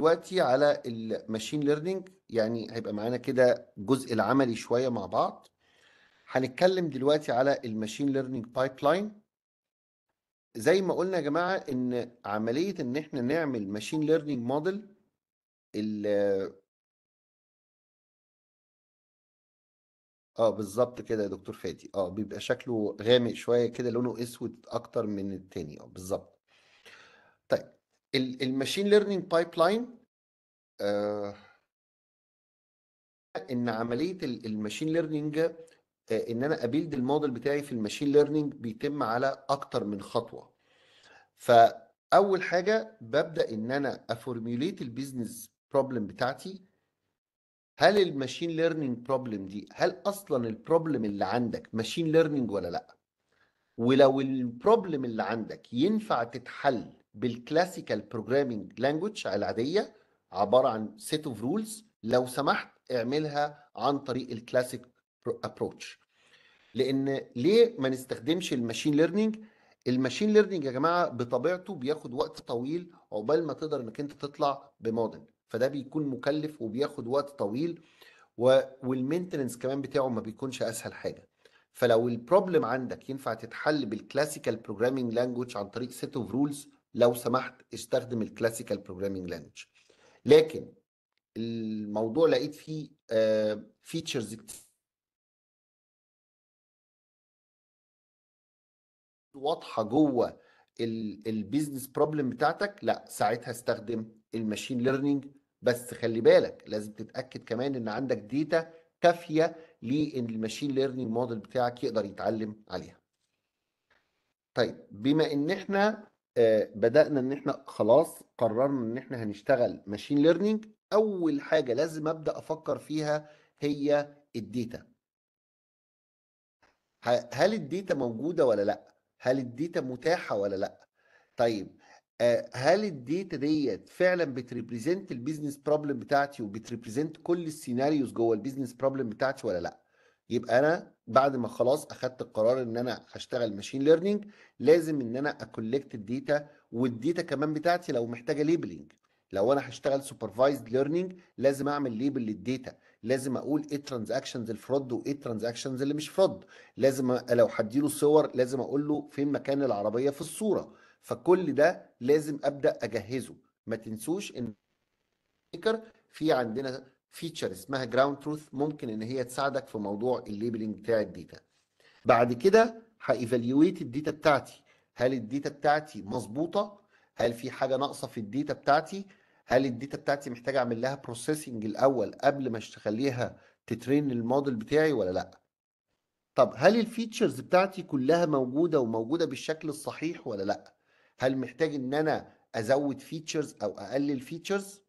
دلوقتي على الماشين ليرنينج يعني هيبقى معانا كده الجزء العملي شويه مع بعض هنتكلم دلوقتي على الماشين ليرنينج بايب لاين زي ما قلنا يا جماعه ان عمليه ان احنا نعمل ماشين ليرنينج موديل اه بالظبط كده يا دكتور فادي اه بيبقى شكله غامق شويه كده لونه اسود اكتر من التاني اه بالظبط طيب الماشين ليرنينج بايب لاين ان عمليه الماشين ليرنينج آه، ان انا ابيلد الموديل بتاعي في الماشين ليرنينج بيتم على اكتر من خطوه فاول حاجه ببدا ان انا افورميوليت البيزنس بروبلم بتاعتي هل الماشين ليرنينج بروبلم دي هل اصلا البروبلم اللي عندك ماشين ليرنينج ولا لا ولو البروبلم اللي عندك ينفع تتحل بالكلاسيكال بروجرامينج لانجوج العاديه عباره عن سيت اوف رولز لو سمحت اعملها عن طريق الكلاسيك ابروتش لان ليه ما نستخدمش الماشين ليرنينج الماشين ليرنينج يا جماعه بطبيعته بياخد وقت طويل عقبال ما تقدر انك انت تطلع بموديل فده بيكون مكلف وبياخد وقت طويل والمينتننس كمان بتاعه ما بيكونش اسهل حاجه فلو البروبلم عندك ينفع تتحل بالكلاسيكال بروجرامينج لانجوج عن طريق سيت اوف رولز لو سمحت استخدم الكلاسيكال بروجرامينج لانجوج لكن الموضوع لقيت فيه فيتشرز آه، واضحه جوه البيزنس بروبلم بتاعتك لا ساعتها استخدم الماشين ليرنينج بس خلي بالك لازم تتاكد كمان ان عندك ديتا كافيه لان المشين ليرنينج موديل بتاعك يقدر يتعلم عليها طيب بما ان احنا آه، بدانا ان احنا خلاص قررنا ان احنا هنشتغل ماشين ليرنينج اول حاجه لازم ابدا افكر فيها هي الديتا هل الديتا موجوده ولا لا هل الديتا متاحه ولا لا طيب آه، هل الديتا ديت فعلا بتريبريزنت البيزنس بروبلم بتاعتي وبتريبريزنت كل السيناريوز جوه البيزنس بروبلم بتاعتي ولا لا يبقى انا بعد ما خلاص اخدت القرار ان انا هشتغل ماشين ليرنينج لازم ان انا اكولكت الداتا والداتا كمان بتاعتي لو محتاجه ليبلنج لو انا هشتغل سوبرفايزد ليرنينج لازم اعمل ليبل للداتا لازم اقول ايه الترانزاكشنز الفرود وايه الترانزاكشنز اللي مش فرود لازم لو هديله صور لازم اقول له فين مكان العربيه في الصوره فكل ده لازم ابدا اجهزه ما تنسوش ان في عندنا فيتشر اسمها جراوند تروث ممكن ان هي تساعدك في موضوع الليبلنج بتاع الداتا بعد كده هايفالويت الداتا بتاعتي هل الداتا بتاعتي مظبوطه هل في حاجه ناقصه في الداتا بتاعتي هل الداتا بتاعتي محتاج اعمل لها بروسيسنج الاول قبل ما اخليها تترين الموديل بتاعي ولا لا طب هل الفيتشرز بتاعتي كلها موجوده وموجوده بالشكل الصحيح ولا لا هل محتاج ان انا ازود فيتشرز او اقلل فيتشرز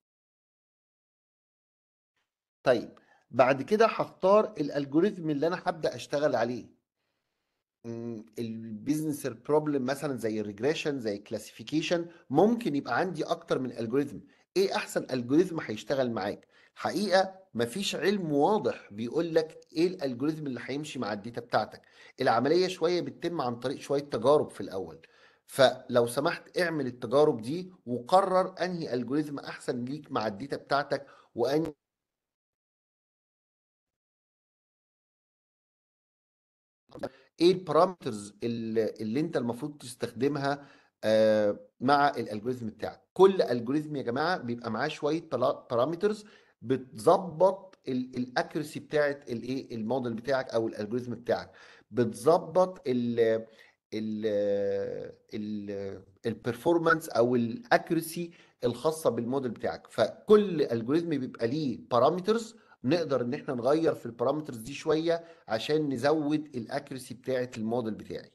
طيب بعد كده هختار الالجوريثم اللي انا هبدا اشتغل عليه البيزنس بروبلم مثلا زي الريجريشن زي الكلاسيفيكيشن ممكن يبقى عندي اكتر من الجوريثم ايه احسن الجوريثم هيشتغل معاك حقيقه مفيش علم واضح بيقول لك ايه الالجوريثم اللي هيمشي مع الداتا بتاعتك العمليه شويه بتتم عن طريق شويه تجارب في الاول فلو سمحت اعمل التجارب دي وقرر انهي الجوريثم احسن ليك مع الداتا بتاعتك وانهي ايه البارامترز اللي, اللي انت المفروض تستخدمها آه، مع الالجوريزم بتاعك كل الجوريزم يا جماعه بيبقى معاه شويه بارامترز بتظبط الاكيرسي بتاعه الايه الموديل بتاعك او الالجوريزم بتاعك بتظبط ال ال البرفورمانس او الاكيرسي الخاصه بالموديل بتاعك فكل الجوريزم بيبقى ليه بارامترز نقدر ان احنا نغير في البارامترز دي شويه عشان نزود الاكيرسي بتاعه الموديل بتاعي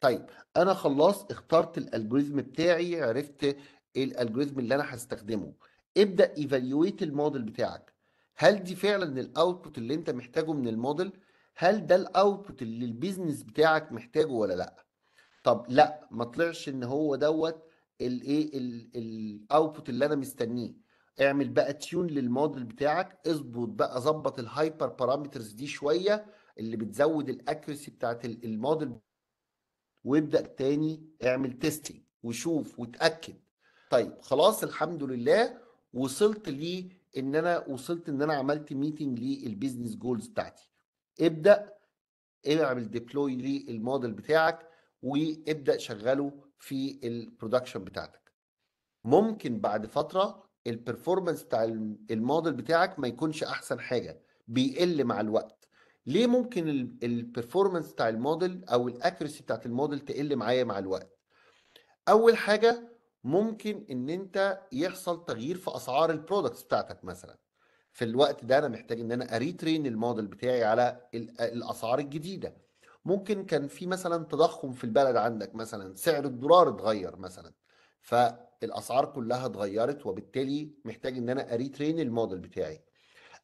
طيب انا خلاص اخترت الالجوريزم بتاعي عرفت الالجوريزم اللي انا هستخدمه ابدا ايفالويت الموديل بتاعك هل دي فعلا الاوتبوت اللي انت محتاجه من الموديل هل ده الاوتبوت اللي البيزنس بتاعك محتاجه ولا لا طب لا ما طلعش ان هو دوت الايه الاوتبوت اللي انا مستنيه اعمل بقى تيون للموديل بتاعك اظبط بقى ظبط الهايبر بارامترز دي شويه اللي بتزود الاكيرسي بتاعت الموديل وابدا تاني اعمل تيستنج وشوف وتاكد طيب خلاص الحمد لله وصلت لي ان انا وصلت ان انا عملت ميتنج للبيزنس جولز بتاعتي ابدا اعمل ديبلوي للموديل بتاعك وابدا شغله في البرودكشن بتاعتك ممكن بعد فتره البرفورمانس بتاع الموديل بتاعك ما يكونش احسن حاجه بيقل مع الوقت ليه ممكن البرفورمانس بتاع الموديل او الاكيرسي بتاعت الموديل تقل معايا مع الوقت اول حاجه ممكن ان انت يحصل تغيير في اسعار البرودكتس بتاعتك مثلا في الوقت ده انا محتاج ان انا اريترين الموديل بتاعي على الاسعار الجديده ممكن كان في مثلا تضخم في البلد عندك مثلا سعر الدولار اتغير مثلا ف الاسعار كلها اتغيرت وبالتالي محتاج ان انا اريترين الموديل بتاعي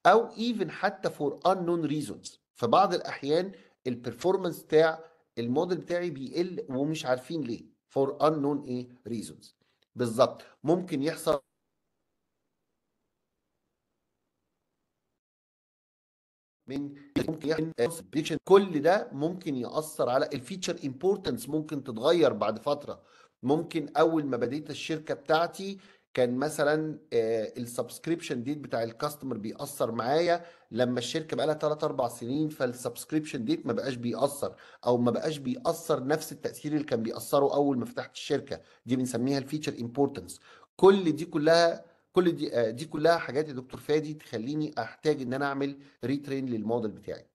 او ايفن حتى فور ان نون ريزونز في بعض الاحيان البرفورمانس بتاع الموديل بتاعي بيقل ومش عارفين ليه فور ان نون ايه ريزونز بالظبط ممكن يحصل من ممكن يحصل كل ده ممكن ياثر على الفيتشر امبورتنس ممكن تتغير بعد فتره ممكن اول ما بديت الشركه بتاعتي كان مثلا آه، السبسكريبشن ديت بتاع الكاستمر بيأثر معايا لما الشركه بقى لها 3 4 سنين فالسبسكريبشن ديت ما بقاش بيأثر او ما بقاش بيأثر نفس التأثير اللي كان بيأثره اول ما فتحت الشركه دي بنسميها الفيتشر امبورتنس كل دي كلها كل دي آه، دي كلها حاجات يا دكتور فادي تخليني احتاج ان انا اعمل ريترين للموديل بتاعي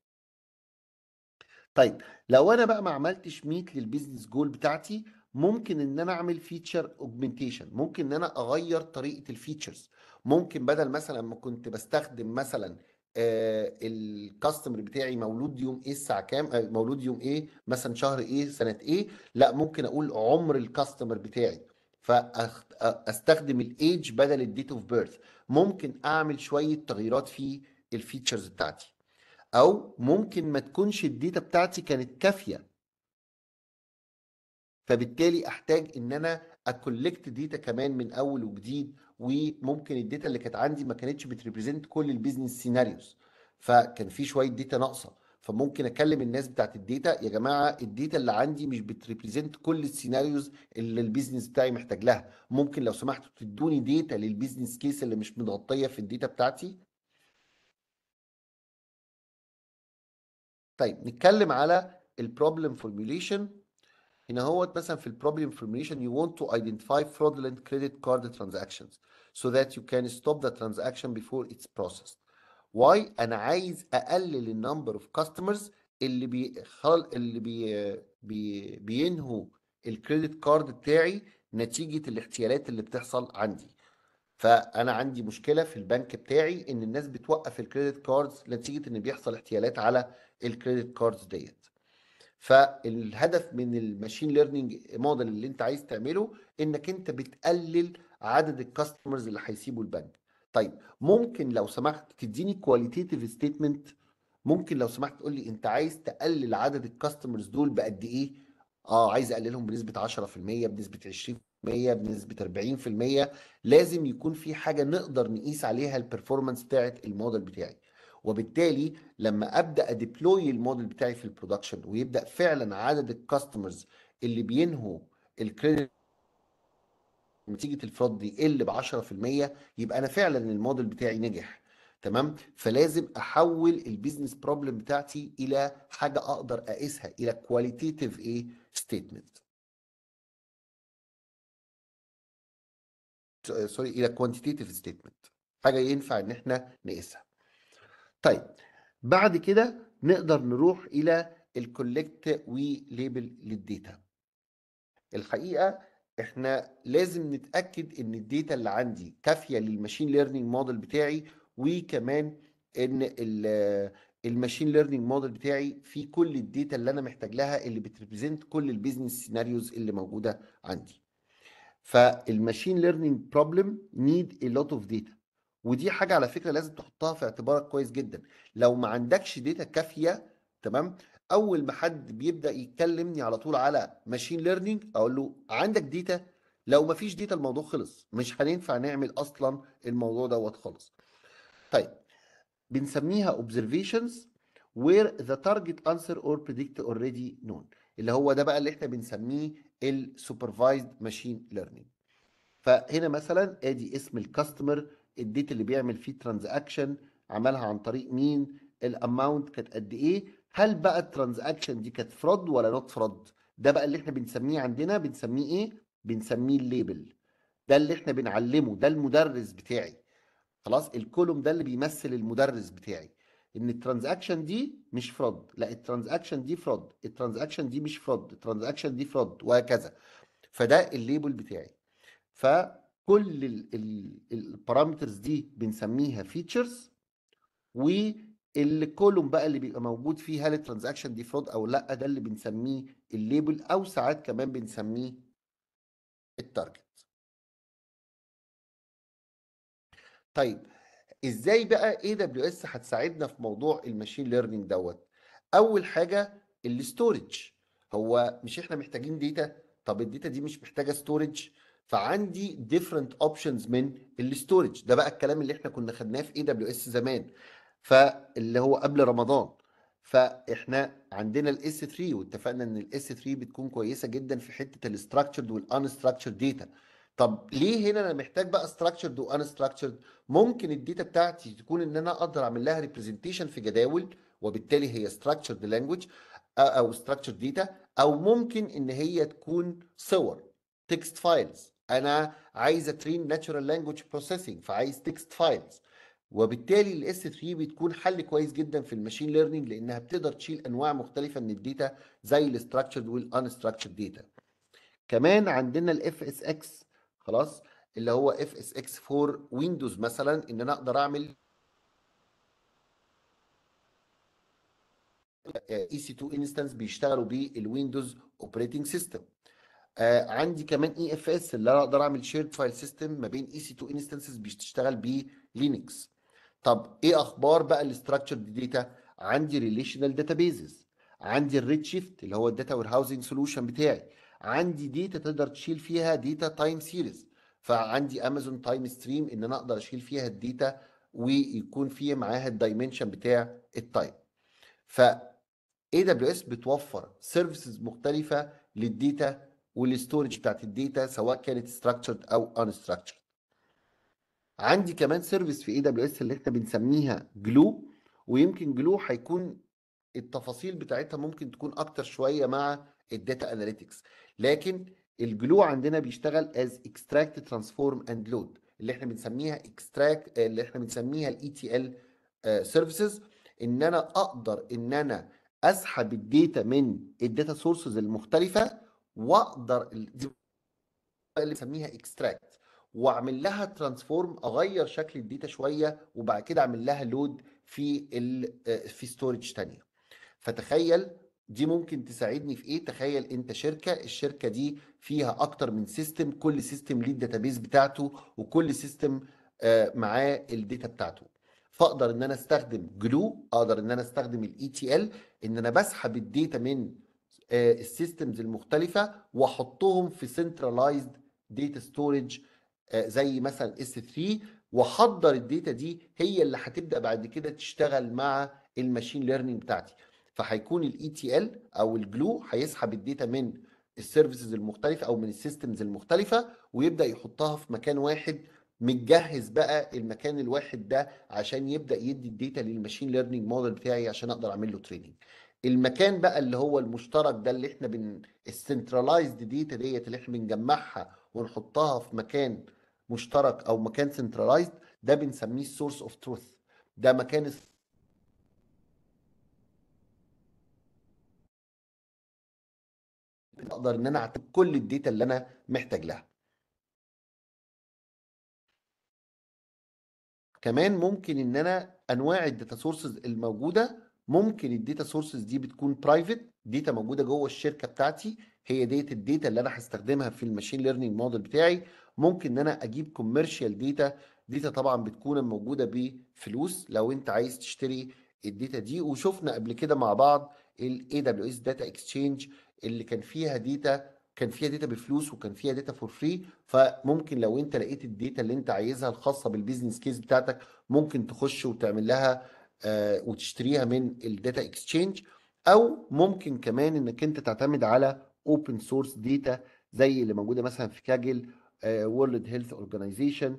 طيب لو انا بقى ما عملتش ميت للبيزنس جول بتاعتي ممكن ان انا اعمل فيتشر اوجمنتيشن ممكن ان انا اغير طريقه الفيتشرز ممكن بدل مثلا ما كنت بستخدم مثلا آه الكاستمر بتاعي مولود يوم ايه الساعه كام آه مولود يوم ايه مثلا شهر ايه سنه ايه لا ممكن اقول عمر الكاستمر بتاعي فاستخدم الايج بدل الديت اوف بيرث ممكن اعمل شويه تغييرات في الفيتشرز بتاعتي او ممكن ما تكونش الداتا بتاعتي كانت كافيه فبالتالي احتاج ان انا اكولكت ديتا كمان من اول وجديد وممكن الداتا اللي كانت عندي ما كانتش بتريبريزنت كل البيزنس سيناريوز فكان في شويه داتا ناقصه فممكن اكلم الناس بتاعت الداتا يا جماعه الداتا اللي عندي مش بتريبريزنت كل السيناريوز اللي البيزنس بتاعي محتاج لها ممكن لو سمحتوا تدوني داتا للبيزنس كيس اللي مش متغطيه في الداتا بتاعتي طيب نتكلم على البروبلم فورميوليشن هنا هو مثلا في البروبلم information you want to identify fraudulent credit card transactions so that you can stop the transaction before it's processed. Why? أنا عايز أقلل النمبر of customers اللي بي اللي بي بي بينهوا الكريدت كارد بتاعي نتيجة الاحتيالات اللي بتحصل عندي. فأنا عندي مشكلة في البنك بتاعي إن الناس بتوقف الكريدت كاردز نتيجة إن بيحصل احتيالات على الكريدت كاردز ديت. فالهدف من الماشين ليرنينج موديل اللي انت عايز تعمله انك انت بتقلل عدد الكاستمرز اللي هيسيبوا البنك طيب ممكن لو سمحت تديني كواليتيتيف ستيتمنت ممكن لو سمحت تقول لي انت عايز تقلل عدد الكاستمرز دول بقد ايه اه عايز اقللهم بنسبه 10% بنسبه 20% بنسبه 40% لازم يكون في حاجه نقدر نقيس عليها البرفورمانس بتاعه الموديل بتاعي وبالتالي لما ابدا اديبلوي الموديل بتاعي في البرودكشن ويبدا فعلا عدد الكاستمرز اللي بينهوا الكريدت نتيجه الفراد دي يقل ب 10% يبقى انا فعلا الموديل بتاعي نجح تمام فلازم احول البيزنس بروبلم بتاعتي الى حاجه اقدر اقيسها الى كواليتيتيف ايه ستيتمنت سوري الى كوانتيتيف ستيتمنت حاجه ينفع ان احنا نقيسها طيب بعد كده نقدر نروح الى الكولكت وليبل للديتا الحقيقه احنا لازم نتاكد ان الداتا اللي عندي كافيه للماشين ليرنينج موديل بتاعي وكمان ان الماشين ليرنينج موديل بتاعي في كل الداتا اللي انا محتاج لها اللي بتريبريزنت كل البيزنس سيناريوز اللي موجوده عندي فالماشين ليرنينج بروبلم نيد ا لوت اوف ديتا ودي حاجه على فكره لازم تحطها في اعتبارك كويس جدا لو ما عندكش داتا كافيه تمام اول ما حد بيبدا يكلمني على طول على ماشين ليرنينج اقول له عندك داتا لو ما فيش داتا الموضوع خلص مش هننفع نعمل اصلا الموضوع دوت خالص طيب بنسميها observations where the target answer or predict already known اللي هو ده بقى اللي احنا بنسميه السوبرفايزد ماشين ليرنينج فهنا مثلا ادي اسم الكاستمر الديت اللي بيعمل فيه ترانزاكشن عملها عن طريق مين الاماونت كانت قد ايه هل بقى الترانزاكشن دي كانت فرود ولا نوت فرود ده بقى اللي احنا بنسميه عندنا بنسميه ايه بنسميه الليبل ده اللي احنا بنعلمه ده المدرس بتاعي خلاص الكولوم ده اللي بيمثل المدرس بتاعي ان الترانزاكشن دي مش فرود لا الترانزاكشن دي فرود الترانزاكشن دي مش فرود الترانزاكشن دي فرود وهكذا فده الليبل بتاعي ف كل البارامترز دي بنسميها فيتشرز والكولوم بقى اللي بيبقى موجود فيه هل الترانزاكشن دي فرود او لا ده اللي بنسميه الليبل او ساعات كمان بنسميه التارجت طيب ازاي بقى اي دبليو اس هتساعدنا في موضوع الماشين ليرنينج دوت اول حاجه الاستورج هو مش احنا محتاجين ديتا طب الديتا دي مش محتاجه ستورج فعندي ديفرنت اوبشنز من الاستورج ده بقى الكلام اللي احنا كنا خدناه في اي دبليو اس زمان فاللي هو قبل رمضان فاحنا عندنا الاس 3 واتفقنا ان الاس 3 بتكون كويسه جدا في حته الاستراكشرد استراكشرد ديتا طب ليه هنا انا محتاج بقى وان استراكشرد ممكن الديتا بتاعتي تكون ان انا اقدر اعمل لها ريبريزنتيشن في جداول وبالتالي هي استراكشرد لانجوج او استراكشرد ديتا او ممكن ان هي تكون صور تكست فايلز انا عايز اترين ناتشورال لانجوج بروسيسنج فعايز تكست فايلز وبالتالي الاس 3 بتكون حل كويس جدا في الماشين ليرنينج لانها بتقدر تشيل انواع مختلفه من الداتا زي الاستراكشرد والانستراكشرد داتا كمان عندنا الاف اس اكس خلاص اللي هو اف اس اكس 4 ويندوز مثلا ان انا اقدر اعمل اي سي 2 انستانس بيشتغلوا بيه الويندوز اوبريتنج سيستم آه عندي كمان اي اف اس اللي انا اقدر اعمل شيرد فايل سيستم ما بين اي سي 2 انستنسز بتشتغل بلينكس طب ايه اخبار بقى الاستراكشر داتا عندي ريليشنال داتابيزز عندي الريد شيفت اللي هو الداتا وير هاوزنج سولوشن بتاعي عندي داتا تقدر تشيل فيها داتا تايم سيريز فعندي امازون تايم ستريم ان انا اقدر اشيل فيها الداتا ويكون في معاها الدايمنشن بتاع التايم ف اي دبليو اس بتوفر سيرفيسز مختلفه للديتا والستورج بتاعت الداتا سواء كانت ستراكشرد او ان ستراكشرد عندي كمان سيرفيس في اي دبليو اس اللي احنا بنسميها جلو ويمكن جلو هيكون التفاصيل بتاعتها ممكن تكون اكتر شويه مع الداتا اناليتكس لكن الجلو عندنا بيشتغل از اكستراكت ترانسفورم اند لود اللي احنا بنسميها اكستراكت اللي احنا بنسميها الاي تي ال سيرفيسز e آه، ان انا اقدر ان انا اسحب الداتا من الداتا سورسز المختلفه واقدر دي اللي بسميها اكستراكت واعمل لها ترانسفورم اغير شكل الداتا شويه وبعد كده اعمل لها لود في ال آه، في ستورج ثانيه فتخيل دي ممكن تساعدني في ايه تخيل انت شركه الشركه دي فيها اكتر من سيستم كل سيستم ليه بيز بتاعته وكل سيستم آه، معاه الداتا بتاعته فاقدر ان انا استخدم جلو اقدر ان انا استخدم الاي تي ال e ان انا بسحب الداتا من آه، السيستمز المختلفه واحطهم في سنترلايزد داتا ستورج زي مثلا اس 3 واحضر الداتا دي هي اللي هتبدا بعد كده تشتغل مع الماشين ليرنينج بتاعتي فهيكون الاي تي ال e او الجلو هيسحب الداتا من السيرفيسز المختلفه او من السيستمز المختلفه ويبدا يحطها في مكان واحد متجهز بقى المكان الواحد ده عشان يبدا يدي الداتا للماشين ليرنينج موديل بتاعي عشان اقدر اعمل له تريننج المكان بقى اللي هو المشترك ده اللي احنا بن السنترلايزد ديتا ديت اللي احنا بنجمعها ونحطها في مكان مشترك او مكان سنترلايزد ده بنسميه السورس اوف تروث ده مكان اقدر ان انا اعتمد كل الداتا اللي انا محتاج لها كمان ممكن ان انا انواع الداتا سورسز الموجوده ممكن الداتا سورسز دي بتكون برايفت داتا موجوده جوه الشركه بتاعتي هي ديت الداتا اللي انا هستخدمها في الماشين ليرنينج موديل بتاعي ممكن ان انا اجيب كوميرشال داتا داتا طبعا بتكون موجوده بفلوس لو انت عايز تشتري الداتا دي وشفنا قبل كده مع بعض الاي دبليو اس داتا اكسشينج اللي كان فيها داتا كان فيها داتا بفلوس وكان فيها داتا فور فري فممكن لو انت لقيت الداتا اللي انت عايزها الخاصه بالبيزنس كيس بتاعتك ممكن تخش وتعمل لها آه، وتشتريها من الداتا اكسشينج او ممكن كمان انك انت تعتمد على اوبن سورس داتا زي اللي موجوده مثلا في كاجل وورلد هيلث اورجانيزيشن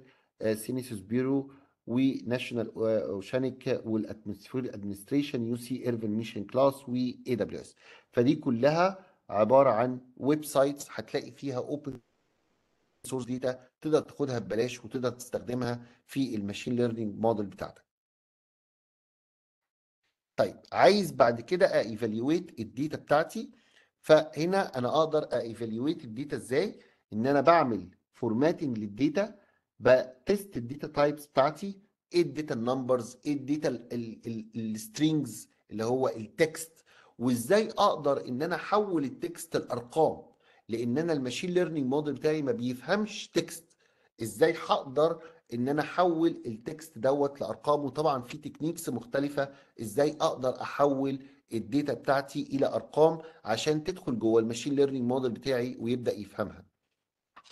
سينيسيس بيرو وناشونال اوشانيك والاتموسفير ادمنستريشن يو سي ايرفن ميشن كلاس و اي دبليو اس فدي كلها عباره عن ويب سايتس هتلاقي فيها اوبن سورس داتا تقدر تاخدها ببلاش وتقدر تستخدمها في الماشين ليرنينج موديل بتاعتك طيب عايز بعد كده ايفاليويت الداتا بتاعتي فهنا انا اقدر ايفاليويت الداتا ازاي ان انا بعمل فورماتنج للداتا بتست الداتا تايبس بتاعتي ايه الداتا النمبرز ايه الداتا السترينجز اللي هو التكست وازاي اقدر ان انا احول التكست لارقام لان انا الماشين ليرنينج موديل بتاعي ما بيفهمش تكست ازاي هقدر ان انا احول التكست دوت لارقام وطبعا في تكنيكس مختلفه ازاي اقدر احول الداتا بتاعتي الى ارقام عشان تدخل جوه الماشين ليرنينج موديل بتاعي ويبدا يفهمها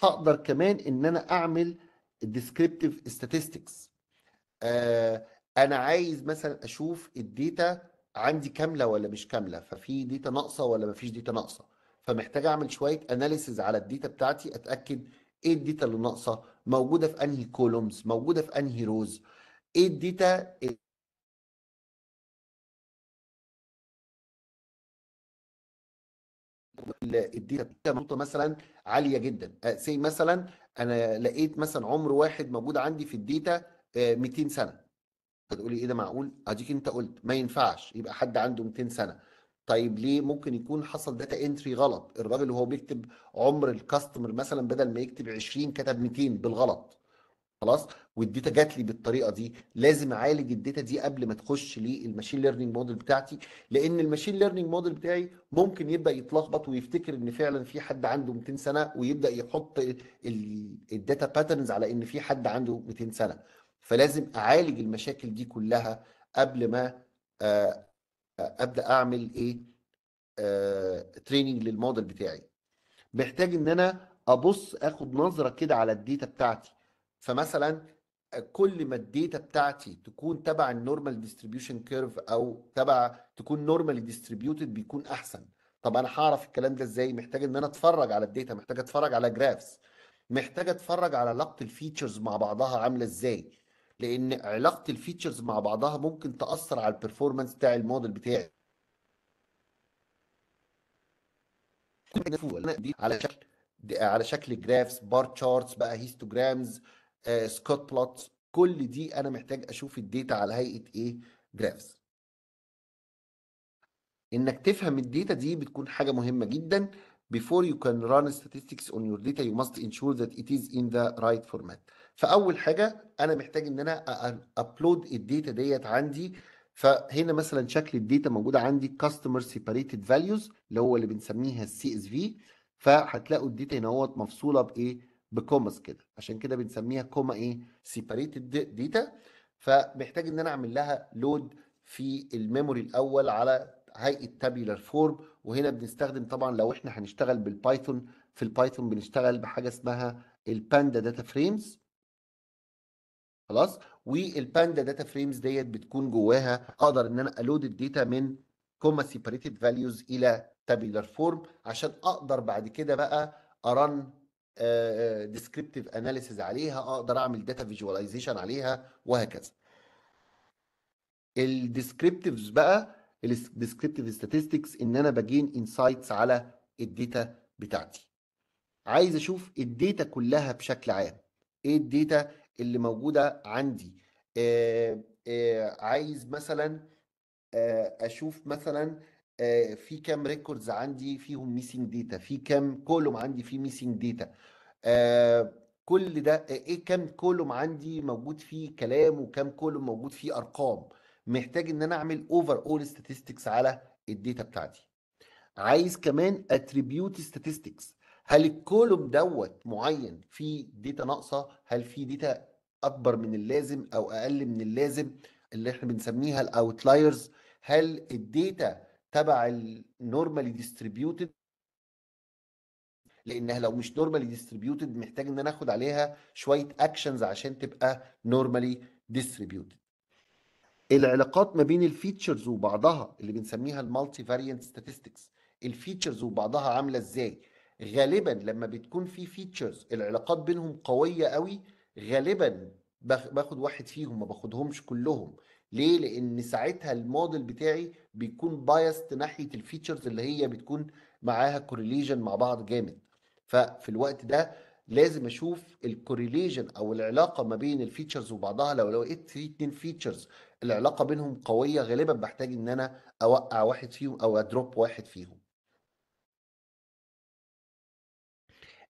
هقدر كمان ان انا اعمل descriptive ستاتستكس آه، انا عايز مثلا اشوف الداتا عندي كامله ولا مش كامله ففي داتا ناقصه ولا مفيش داتا ناقصه فمحتاج اعمل شويه اناليسز على الداتا بتاعتي اتاكد ايه الداتا اللي ناقصه موجوده في انهي كولومز موجوده في انهي روز ايه الداتا الداتا نقطه مثلا عاليه جدا سي آه، مثلا انا لقيت مثلا عمر واحد موجود عندي في الداتا 200 آه، سنه هتقولي ايه ده معقول اديك انت قلت ما ينفعش يبقى حد عنده 200 سنه طيب ليه ممكن يكون حصل داتا انتري غلط الراجل وهو بيكتب عمر الكاستمر مثلا بدل ما يكتب 20 كتب 200 بالغلط خلاص والديتا جات لي بالطريقه دي لازم اعالج الداتا دي قبل ما تخش للماشين ليرنينج موديل بتاعتي لان الماشين ليرنينج موديل بتاعي ممكن يبدا يتلخبط ويفتكر ان فعلا في حد عنده 200 سنه ويبدا يحط الداتا باترنز على ان في حد عنده 200 سنه فلازم اعالج المشاكل دي كلها قبل ما آه، ابدا اعمل ايه تريننج آه، للموديل بتاعي محتاج ان انا ابص اخد نظره كده على الداتا بتاعتي فمثلا كل ما الداتا بتاعتي تكون تبع النورمال ديستريبيوشن كيرف او تبع تكون نورمال ديستريبيوتد بيكون احسن طب انا هعرف الكلام ده ازاي محتاج ان انا اتفرج على الداتا محتاج اتفرج على جرافس محتاج اتفرج على علاقه الفيتشرز مع بعضها عامله ازاي لان علاقه الفيتشرز مع بعضها ممكن تاثر على البرفورمانس بتاع الموديل بتاعي دي على شكل دي على شكل جرافس بار تشارتس بقى هيستوجرامز آه، سكوت بلوتس كل دي انا محتاج اشوف الداتا على هيئه ايه جرافز انك تفهم الداتا دي بتكون حاجه مهمه جدا before you can run statistics on your data you must ensure that it is in the right format فاول حاجه انا محتاج ان انا ابلود الداتا ديت عندي فهنا مثلا شكل الداتا موجوده عندي كاستمر سيباريتد فاليوز اللي هو اللي بنسميها السي اس في فهتلاقوا الداتا هنا اهوت مفصوله بايه بكوماس كده عشان كده بنسميها كوما ايه سيباريتد داتا فمحتاج ان انا اعمل لها لود في الميموري الاول على هيئه تابيلر فورم وهنا بنستخدم طبعا لو احنا هنشتغل بالبايثون في البايثون بنشتغل بحاجه اسمها الباندا داتا فريمز خلاص والباندا داتا فريمز ديت بتكون جواها اقدر ان انا الود الداتا من كوما سيبريتد فاليوز الى تابيلر فورم عشان اقدر بعد كده بقى ارن ديسكريبتيف آه، اناليسيز آه، عليها اقدر اعمل داتا فيجواليزيشن عليها وهكذا الديسكريبتيفز بقى الديسكريبتيف ستاتستكس ان انا بجين انسايتس على الداتا بتاعتي عايز اشوف الداتا كلها بشكل عام ايه الداتا اللي موجوده عندي آه، آه، عايز مثلا آه، اشوف مثلا في كام ريكوردز عندي فيهم ميسنج ديتا في كام كولوم عندي فيه ميسنج ديتا كل ده ايه كام كولوم عندي موجود فيه كلام وكام كولوم موجود فيه ارقام محتاج ان انا اعمل اوفر اول statistics على الداتا بتاعتي عايز كمان اتريبيوت statistics هل الكولوم دوت معين فيه داتا ناقصه هل في داتا اكبر من اللازم او اقل من اللازم اللي احنا بنسميها الاوتلايرز هل الداتا تبع النورمالي ديستريبيوتد لانها لو مش نورمالي ديستريبيوتد محتاج ان انا اخد عليها شويه اكشنز عشان تبقى نورمالي ديستريبيوتد العلاقات ما بين الفيتشرز وبعضها اللي بنسميها المالتي فاريانت ستاتستكس الفيتشرز وبعضها عامله ازاي غالبا لما بتكون في فيتشرز العلاقات بينهم قويه قوي غالبا باخد واحد فيهم ما باخدهمش كلهم ليه لان ساعتها الموديل بتاعي بيكون بايست ناحيه الفيتشرز اللي هي بتكون معاها كورليجن مع بعض جامد ففي الوقت ده لازم اشوف الكورليجن او العلاقه ما بين الفيتشرز وبعضها لو لقيت في اتنين فيتشرز العلاقه بينهم قويه غالبا بحتاج ان انا اوقع واحد فيهم او ادروب واحد فيهم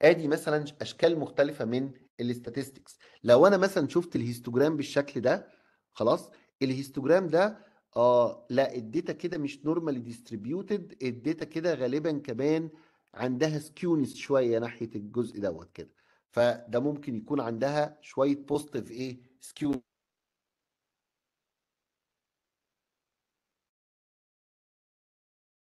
ادي مثلا اشكال مختلفه من الاستاتستكس لو انا مثلا شفت الهيستوجرام بالشكل ده خلاص الهيستوجرام ده اه لا الداتا كده مش نورمالي ديستريبيوتد الداتا كده غالبا كمان عندها سكيونس شويه ناحيه الجزء دوت كده فده ممكن يكون عندها شويه بوزيتيف ايه سكيو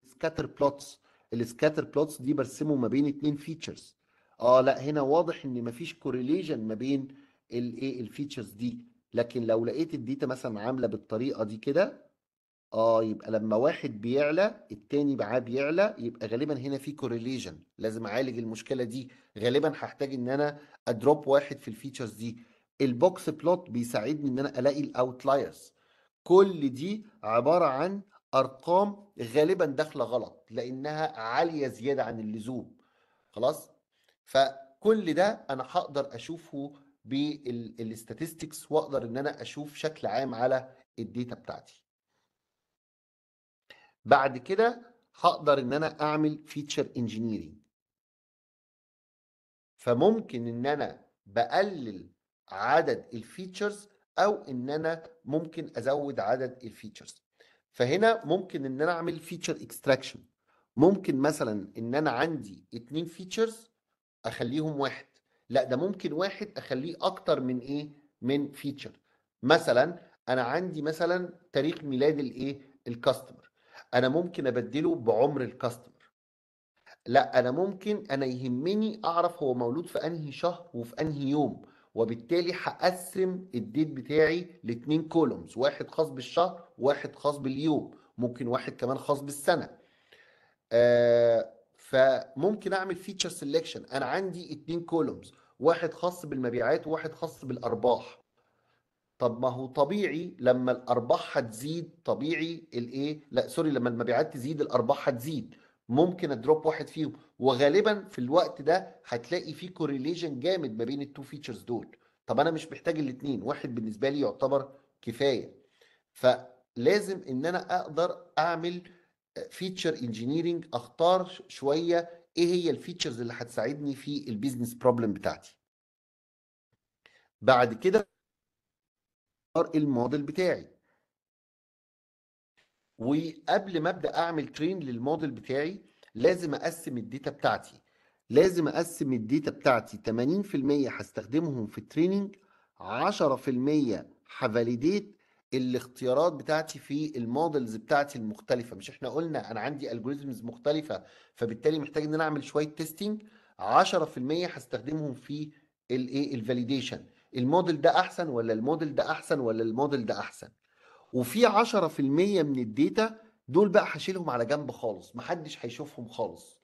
سكاتر بلوتس السكاتر بلوتس دي برسمه ما بين اتنين فيتشرز اه لا هنا واضح ان مفيش كورليشن ما بين الايه الفيتشرز دي لكن لو لقيت الداتا مثلا عامله بالطريقه دي كده اه يبقى لما واحد بيعلى التاني معاه بيعلى يبقى غالبا هنا في كورليشن لازم اعالج المشكله دي غالبا هحتاج ان انا ادروب واحد في الفيتشرز دي البوكس بلوت بيساعدني ان انا الاقي الاوتلايرز كل دي عباره عن ارقام غالبا داخله غلط لانها عاليه زياده عن اللزوم خلاص فكل ده انا هقدر اشوفه بالاستاتستكس واقدر ان انا اشوف شكل عام على الديتا بتاعتي بعد كده هقدر ان انا اعمل فيتشر انجينيرنج فممكن ان انا بقلل عدد الفيتشرز او ان انا ممكن ازود عدد الفيتشرز فهنا ممكن ان انا اعمل فيتشر اكستراكشن ممكن مثلا ان انا عندي اتنين فيتشرز اخليهم واحد لا ده ممكن واحد اخليه اكتر من ايه من فيتشر مثلا انا عندي مثلا تاريخ ميلاد الايه الكاستمر انا ممكن ابدله بعمر الكاستمر لا انا ممكن انا يهمني اعرف هو مولود في انهي شهر وفي انهي يوم وبالتالي هقسم الديت بتاعي لاثنين كولومز واحد خاص بالشهر واحد خاص باليوم ممكن واحد كمان خاص بالسنه آه فممكن اعمل فيتشر سيلكشن انا عندي اتنين كولومز واحد خاص بالمبيعات وواحد خاص بالارباح طب ما هو طبيعي لما الارباح هتزيد طبيعي الايه لا سوري لما المبيعات تزيد الارباح هتزيد ممكن ادروب واحد فيهم وغالبا في الوقت ده هتلاقي فيه كوريليشن جامد ما بين التو فيتشرز دول طب انا مش محتاج الاثنين واحد بالنسبه لي يعتبر كفايه فلازم ان انا اقدر اعمل فيتشر انجينيرنج اختار شويه ايه هي الفيتشرز اللي هتساعدني في البيزنس بروبلم بتاعتي بعد كده اختار الموديل بتاعي وقبل ما ابدا اعمل ترين للموديل بتاعي لازم اقسم الداتا بتاعتي لازم اقسم الداتا بتاعتي 80% هستخدمهم في التريننج 10% هفاليديت الاختيارات بتاعتي في المودلز بتاعتي المختلفه مش احنا قلنا انا عندي الجوريزمز مختلفه فبالتالي محتاج ان انا اعمل شويه تيستنج 10% هستخدمهم في الايه الفاليديشن الموديل ده احسن ولا الموديل ده احسن ولا الموديل ده احسن وفي 10% من الداتا دول بقى هشيلهم على جنب خالص محدش هيشوفهم خالص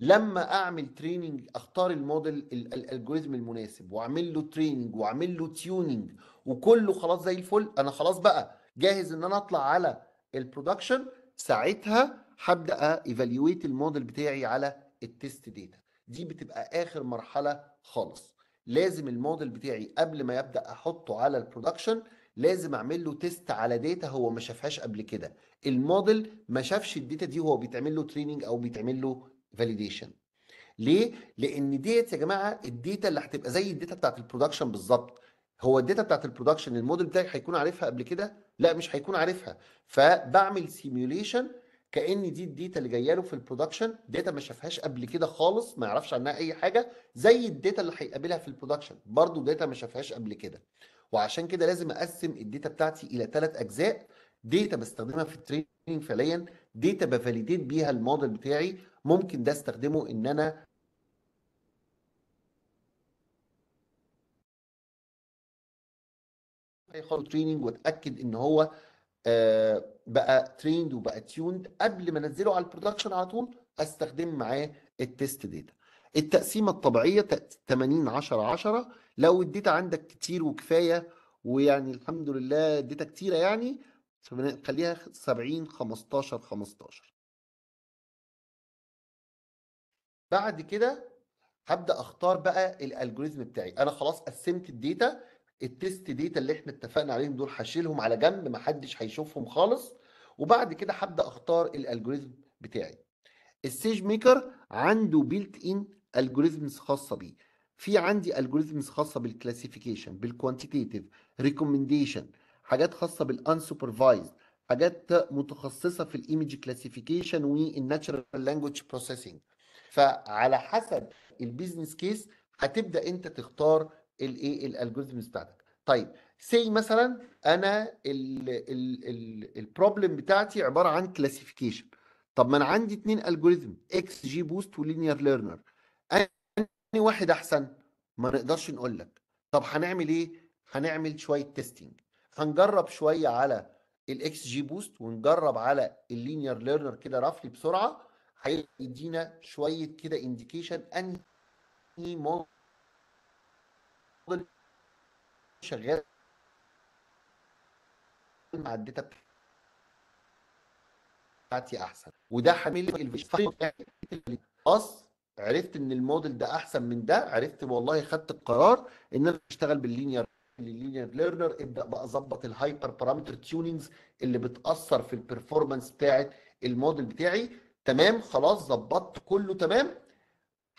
لما اعمل تريننج اختار الموديل الالجوريزم المناسب واعمل له تريننج واعمل له تيوننج وكله خلاص زي الفل انا خلاص بقى جاهز ان انا اطلع على البرودكشن ساعتها هبدا ايفالويت الموديل بتاعي على التست داتا دي بتبقى اخر مرحله خالص لازم الموديل بتاعي قبل ما يبدا احطه على البرودكشن لازم اعمل له تيست على داتا هو ما شافهاش قبل كده الموديل ما شافش الداتا دي وهو بيتعمل له تريننج او بيتعمل له فاليديشن ليه؟ لان ديت يا جماعه الداتا اللي هتبقى زي الداتا بتاعت البرودكشن بالظبط هو الداتا بتاعت البرودكشن الموديل بتاعي هيكون عارفها قبل كده؟ لا مش هيكون عارفها فبعمل سيميوليشن كان دي الداتا اللي جايه له في البرودكشن داتا ما شافهاش قبل كده خالص ما يعرفش عنها اي حاجه زي الداتا اللي هيقابلها في البرودكشن برضه داتا ما شافهاش قبل كده وعشان كده لازم اقسم الداتا بتاعتي الى ثلاث اجزاء داتا بستخدمها في التريننج فعليا داتا بفاليديت بيها الموديل بتاعي ممكن ده استخدمه ان انا هيخلط تريننج واتاكد ان هو آه، بقى تريند وبقى تيوند قبل ما انزله على البرودكشن على طول استخدم معاه التست داتا التقسيمه الطبيعيه 80 10 10 لو الداتا عندك كتير وكفايه ويعني الحمد لله الداتا كتيره يعني فبنخليها 70 15 15 بعد كده هبدا اختار بقى الالجوريزم بتاعي انا خلاص قسمت الداتا التست داتا اللي احنا اتفقنا عليهم دول هشيلهم على جنب ما حدش هيشوفهم خالص وبعد كده هبدا اختار الالجوريزم بتاعي السيج ميكر عنده بيلت ان الجوريزمز خاصه بيه في عندي الجوريزمز خاصه بالكلاسيفيكيشن بالكوانتيتيف ريكومنديشن حاجات خاصه بالانسوبرفايزد حاجات متخصصه في الايمج كلاسيفيكيشن والناتشرال لانجوج بروسيسنج فعلى حسب البيزنس كيس هتبدا انت تختار الايه الالجوريزمز بتاعتك طيب سي مثلا انا البروبلم بتاعتي عباره عن كلاسيفيكيشن طب ما انا عندي اثنين الجوريزم اكس جي بوست ولينير ليرنر انهي واحد احسن ما نقدرش نقول لك طب هنعمل ايه هنعمل شويه تيستينج هنجرب شويه على الاكس جي بوست ونجرب على اللينير ليرنر كده رفلي بسرعه هيدينا شويه كده انديكيشن انهي موديل شغال مع الداتا بتاعتي احسن وده هعمل الفيجن خلاص عرفت ان الموديل ده احسن من ده عرفت والله خدت القرار ان انا اشتغل باللينير لللينير ليرنر ابدا بقى ظبط الهايبر بارامتر تيوننجز اللي بتاثر في البرفورمانس بتاعه الموديل بتاعي تمام خلاص ظبطت كله تمام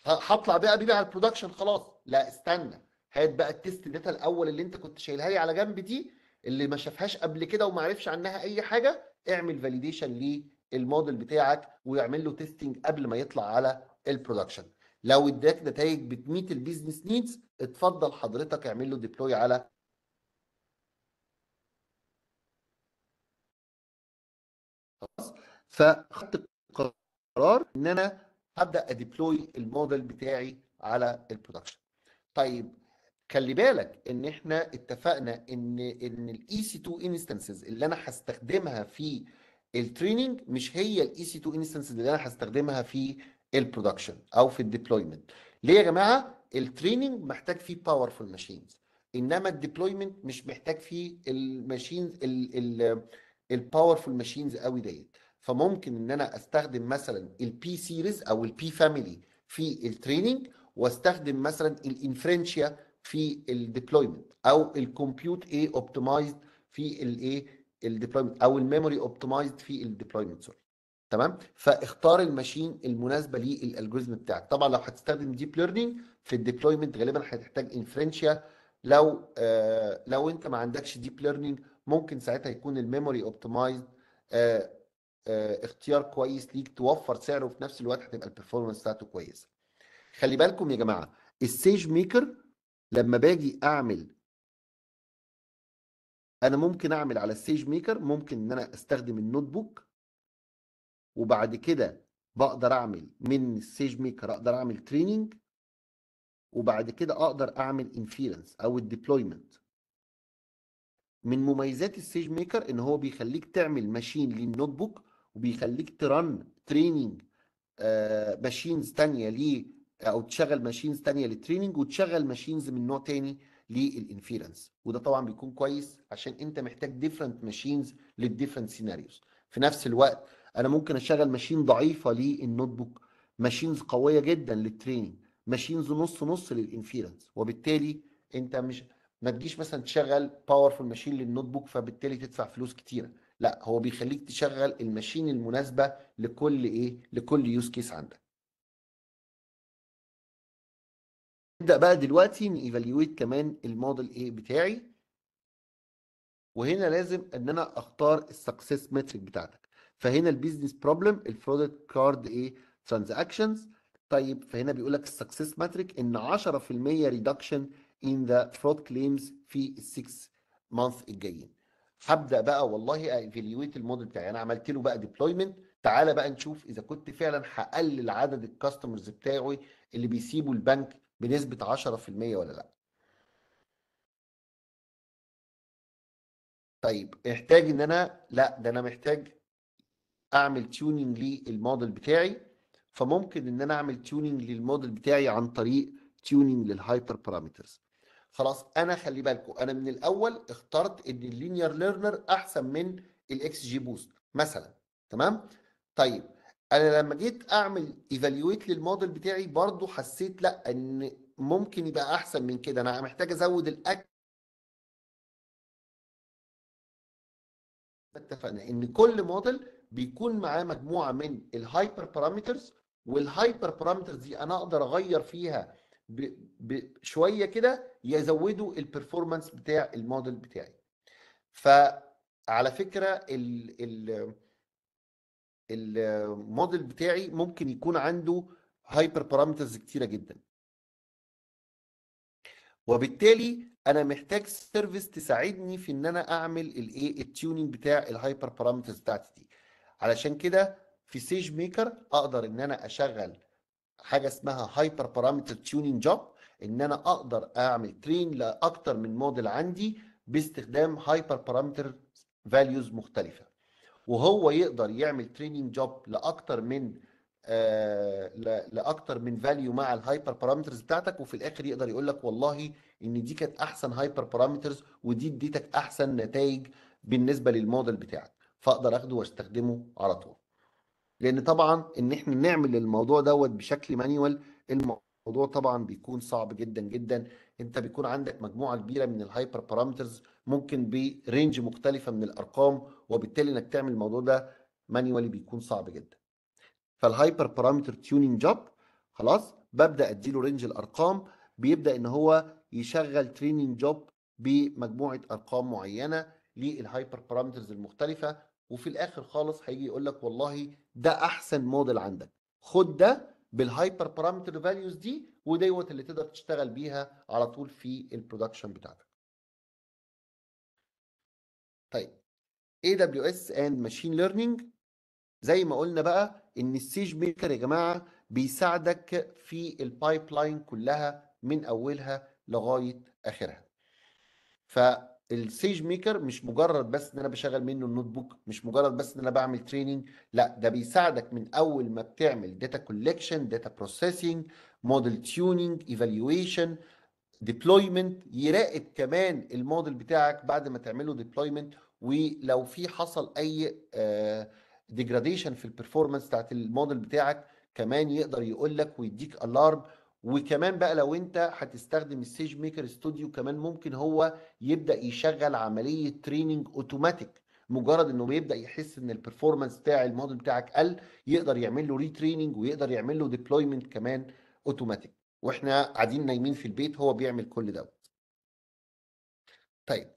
هطلع بقى بيبي على البرودكشن خلاص لا استنى هات بقى التيست داتا الاول اللي انت كنت شايلها لي على جنب دي اللي ما شافهاش قبل كده وما عرفش عنها اي حاجه اعمل فاليديشن للموديل بتاعك ويعمل له تيستنج قبل ما يطلع على البرودكشن لو اداك نتائج بتميت البيزنس نيدز اتفضل حضرتك اعمل له ديبلوي على خلاص فخدت قرار ان انا هبدا اديبلوي الموديل بتاعي على البرودكشن طيب خلي بالك ان احنا اتفقنا ان ان الاي سي 2 انستنسز اللي انا هستخدمها في التريننج مش هي الاي سي 2 انستنسز اللي انا هستخدمها في البرودكشن او في الديبلويمنت ليه يا جماعه التريننج محتاج فيه باورفول ماشينز انما الديبلويمنت مش محتاج فيه الماشينز الباورفول ماشينز قوي ديت فممكن ان انا استخدم مثلا البي سيريز او البي فاميلي في التريننج واستخدم مثلا الانفرنشيا في الديبلويمنت او الكمبيوت ايه اوبتمايزد في الايه الديبلويمنت او الميموري اوبتمايزد في الديبلويمنت سوري تمام فاختار الماشين المناسبه للالجوريزم بتاعك طبعا لو هتستخدم ديب ليرنينج في الديبلويمنت غالبا هتحتاج انفرنشيا لو آه لو انت ما عندكش ديب ليرنينج ممكن ساعتها يكون الميموري اوبتمايزد آه،, آه اختيار كويس ليك توفر سعره وفي نفس الوقت هتبقى البرفورمانس بتاعته كويسه خلي بالكم يا جماعه السيج ميكر لما باجي اعمل انا ممكن اعمل على السيج ميكر ممكن ان انا استخدم النوت بوك وبعد كده بقدر اعمل من السيج ميكر اقدر اعمل تريننج وبعد كده اقدر اعمل انفيرنس او الديبلويمنت من مميزات السيج ميكر ان هو بيخليك تعمل ماشين للنوت بوك وبيخليك ترن تريننج ماشينز آه، تانية ليه او تشغل ماشينز تانية للتريننج وتشغل ماشينز من نوع تاني للانفيرنس وده طبعا بيكون كويس عشان انت محتاج ديفرنت ماشينز للديفرنت سيناريوز في نفس الوقت انا ممكن اشغل ماشين ضعيفه للنوت بوك ماشينز قويه جدا للتريننج ماشينز نص نص للانفيرنس وبالتالي انت مش ما تجيش مثلا تشغل باورفول ماشين للنوت بوك فبالتالي تدفع فلوس كتيره لا هو بيخليك تشغل الماشين المناسبه لكل ايه لكل يوز كيس عندك نبدا بقى دلوقتي نيفاليويت كمان الموديل ايه بتاعي وهنا لازم ان انا اختار السكسس متريك بتاعتك فهنا البيزنس بروبلم الفرودت كارد ايه ترانزاكشنز طيب فهنا بيقول لك السكسس ماتريك ان 10% ريدكشن ان ذا فرود كليمز في ال6 مانث الجايين هبدا بقى والله ايفاليويت الموديل بتاعي انا عملت له بقى ديبلويمنت تعالى بقى نشوف اذا كنت فعلا هقلل عدد الكاستمرز بتاعي اللي بيسيبوا البنك بنسبه 10% ولا لا طيب احتاج ان انا لا ده انا محتاج اعمل تيوننج للموديل بتاعي فممكن ان انا اعمل تيوننج للموديل بتاعي عن طريق تيوننج للهايبر بارامترز خلاص انا خلي بالكم انا من الاول اخترت ان اللينير ليرنر احسن من الاكس جي بوست مثلا تمام طيب انا لما جيت اعمل ايفالويت للموديل بتاعي برضو حسيت لا ان ممكن يبقى احسن من كده انا محتاج ازود الاكل اتفقنا ان كل موديل بيكون معاه مجموعه من الهايبر بارامترز والهايبر بارامترز دي انا اقدر اغير فيها بشويه كده يزودوا البرفورمانس بتاع الموديل بتاعي فعلى فكره ال الموديل بتاعي ممكن يكون عنده هايبر بارامترز كتيره جدا وبالتالي انا محتاج سيرفيس تساعدني في ان انا اعمل الايه التيوننج بتاع الهايبر بارامترز بتاعتي دي علشان كده في سيج ميكر اقدر ان انا اشغل حاجه اسمها هايبر بارامتر تيونينج جوب ان انا اقدر اعمل ترين لاكتر من موديل عندي باستخدام هايبر بارامتر فاليوز مختلفه وهو يقدر يعمل تريننج جوب لاكتر من آه لاكتر من فاليو مع الهايبر بارامترز بتاعتك وفي الاخر يقدر يقول لك والله ان دي كانت احسن هايبر بارامترز ودي اديتك احسن نتائج بالنسبه للموديل بتاعك فاقدر اخده واستخدمه على طول لان طبعا ان احنا نعمل الموضوع دوت بشكل مانيوال الموضوع طبعا بيكون صعب جدا جدا انت بيكون عندك مجموعه كبيره من الهايبر بارامترز ممكن برينج مختلفه من الارقام وبالتالي انك تعمل الموضوع ده مانيوالي بيكون صعب جدا فالهايبر بارامتر تيوننج جوب خلاص ببدا اديله رينج الارقام بيبدا ان هو يشغل تريننج جوب بمجموعه ارقام معينه للهايبر بارامترز المختلفه وفي الاخر خالص هيجي يقول لك والله ده احسن موديل عندك خد ده بالهايبر بارامتر فاليوز دي وديوت اللي تقدر تشتغل بيها على طول في البرودكشن بتاعتك طيب اي دبليو اس اند ماشين ليرنينج زي ما قلنا بقى ان السيج ميكر يا جماعه بيساعدك في البايب لاين كلها من اولها لغايه اخرها ف السيج ميكر مش مجرد بس ان انا بشغل منه النوت بوك مش مجرد بس ان انا بعمل تريننج لا ده بيساعدك من اول ما بتعمل داتا كولكشن داتا بروسيسنج موديل تيوننج ايفالويشن ديبلويمنت يراقب كمان الموديل بتاعك بعد ما تعمله ديبلويمنت ولو في حصل اي ديجراديشن آه، في البرفورمانس بتاعت الموديل بتاعك كمان يقدر يقول لك ويديك الارم وكمان بقى لو انت هتستخدم السيج ميكر ستوديو كمان ممكن هو يبدا يشغل عمليه تريننج اوتوماتيك مجرد انه بيبدا يحس ان البرفورمانس بتاع الموديل بتاعك قل يقدر يعمل له ريتريننج ويقدر يعمل له ديبلويمنت كمان اوتوماتيك واحنا قاعدين نايمين في البيت هو بيعمل كل دوت طيب